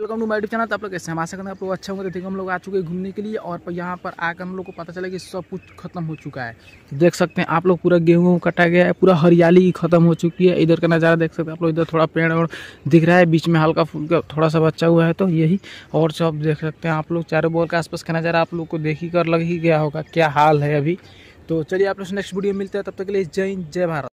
welcome to माइटू channel तो आप लोग कैसे हम आशा आप लोग अच्छा होंगे तो देखिए हम लोग आ चुके हैं घूमने के लिए और यहाँ पर आकर हम लोग को पता चला कि सब कुछ खत्म हो चुका है तो देख सकते हैं आप लोग पूरा गेहूँ कटा गया है पूरा हरियाली खत्म हो चुकी है इधर का नज़ारा देख सकते हैं आप लोग इधर थोड़ा पेड़ और दिख रहा है बीच में हल्का फुल्का थोड़ा सा बच्चा हुआ है तो यही और सब देख सकते हैं आप लोग चारों बोर के आसपास का नज़ारा आप लोग को देख ही कर लग ही गया होगा क्या हाल है अभी तो चलिए आप लोग नेक्स्ट वीडियो मिलते हैं तब तक के लिए जय हिंद जय भारत